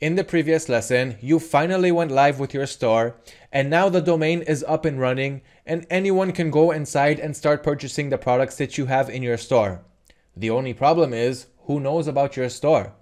In the previous lesson, you finally went live with your store and now the domain is up and running and anyone can go inside and start purchasing the products that you have in your store. The only problem is who knows about your store?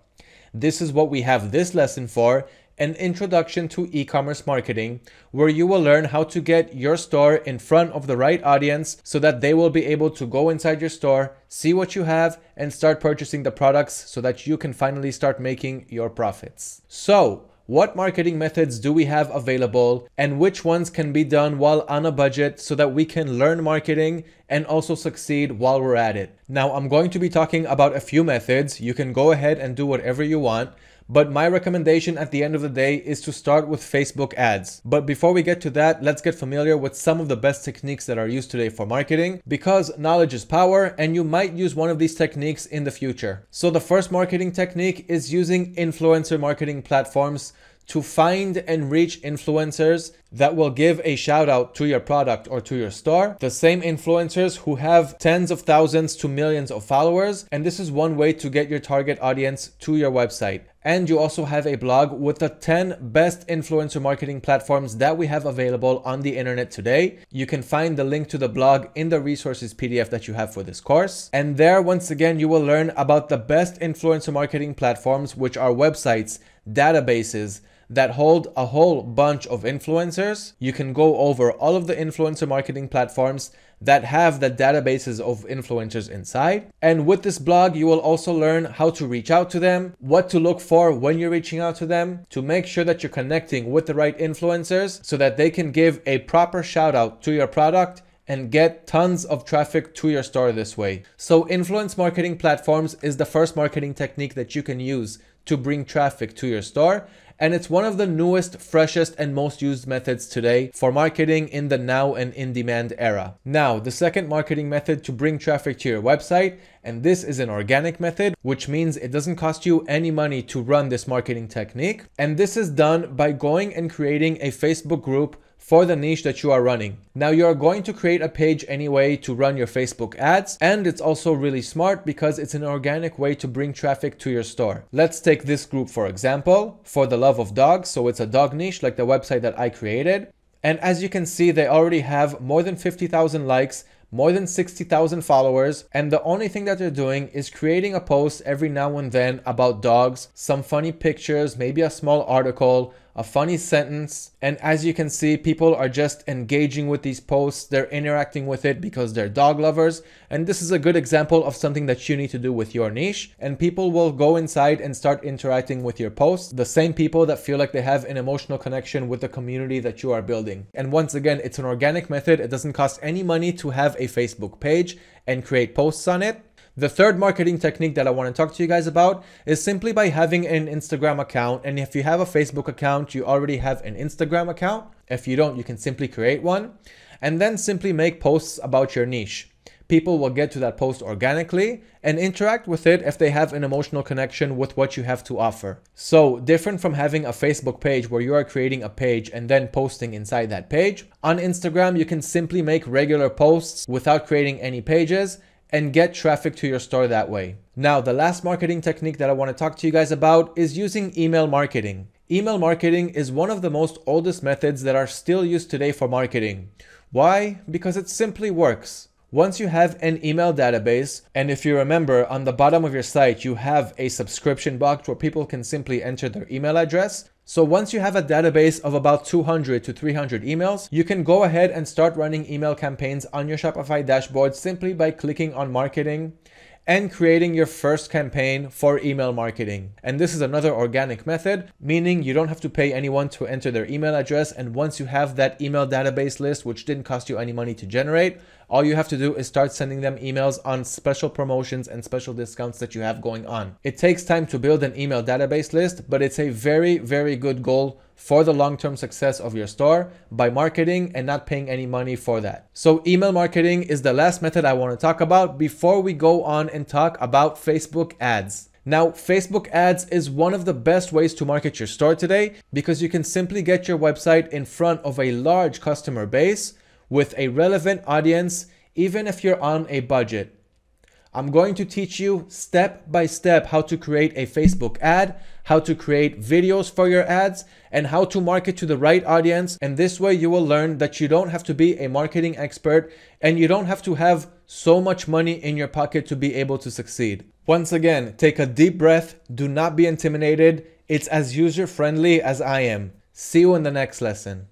This is what we have this lesson for an introduction to e commerce marketing, where you will learn how to get your store in front of the right audience so that they will be able to go inside your store, see what you have, and start purchasing the products so that you can finally start making your profits. So, what marketing methods do we have available and which ones can be done while on a budget so that we can learn marketing and also succeed while we're at it. Now I'm going to be talking about a few methods. You can go ahead and do whatever you want. But my recommendation at the end of the day is to start with Facebook ads. But before we get to that, let's get familiar with some of the best techniques that are used today for marketing because knowledge is power and you might use one of these techniques in the future. So the first marketing technique is using influencer marketing platforms to find and reach influencers that will give a shout out to your product or to your store. The same influencers who have tens of thousands to millions of followers. And this is one way to get your target audience to your website. And you also have a blog with the 10 best influencer marketing platforms that we have available on the internet today. You can find the link to the blog in the resources PDF that you have for this course. And there, once again, you will learn about the best influencer marketing platforms, which are websites, databases, that hold a whole bunch of influencers. You can go over all of the influencer marketing platforms that have the databases of influencers inside. And with this blog, you will also learn how to reach out to them, what to look for when you're reaching out to them, to make sure that you're connecting with the right influencers so that they can give a proper shout out to your product and get tons of traffic to your store this way. So influence marketing platforms is the first marketing technique that you can use to bring traffic to your store. And it's one of the newest, freshest, and most used methods today for marketing in the now and in demand era. Now, the second marketing method to bring traffic to your website, and this is an organic method, which means it doesn't cost you any money to run this marketing technique. And this is done by going and creating a Facebook group for the niche that you are running. Now you are going to create a page anyway to run your Facebook ads and it's also really smart because it's an organic way to bring traffic to your store. Let's take this group for example, for the love of dogs. So it's a dog niche like the website that I created. And as you can see, they already have more than 50,000 likes, more than 60,000 followers, and the only thing that they're doing is creating a post every now and then about dogs, some funny pictures, maybe a small article, a funny sentence. And as you can see, people are just engaging with these posts. They're interacting with it because they're dog lovers. And this is a good example of something that you need to do with your niche. And people will go inside and start interacting with your posts. The same people that feel like they have an emotional connection with the community that you are building. And once again, it's an organic method. It doesn't cost any money to have a Facebook page and create posts on it. The third marketing technique that I want to talk to you guys about is simply by having an Instagram account. And if you have a Facebook account, you already have an Instagram account. If you don't, you can simply create one and then simply make posts about your niche. People will get to that post organically and interact with it if they have an emotional connection with what you have to offer. So, different from having a Facebook page where you are creating a page and then posting inside that page, on Instagram you can simply make regular posts without creating any pages and get traffic to your store that way. Now, the last marketing technique that I want to talk to you guys about is using email marketing. Email marketing is one of the most oldest methods that are still used today for marketing. Why? Because it simply works. Once you have an email database, and if you remember on the bottom of your site, you have a subscription box where people can simply enter their email address. So once you have a database of about 200 to 300 emails, you can go ahead and start running email campaigns on your Shopify dashboard simply by clicking on marketing and creating your first campaign for email marketing. And this is another organic method, meaning you don't have to pay anyone to enter their email address. And once you have that email database list, which didn't cost you any money to generate, all you have to do is start sending them emails on special promotions and special discounts that you have going on. It takes time to build an email database list, but it's a very, very good goal for the long-term success of your store by marketing and not paying any money for that. So email marketing is the last method I want to talk about before we go on and talk about Facebook ads. Now, Facebook ads is one of the best ways to market your store today because you can simply get your website in front of a large customer base with a relevant audience even if you're on a budget. I'm going to teach you step by step how to create a Facebook ad, how to create videos for your ads, and how to market to the right audience. And this way you will learn that you don't have to be a marketing expert and you don't have to have so much money in your pocket to be able to succeed. Once again, take a deep breath. Do not be intimidated. It's as user friendly as I am. See you in the next lesson.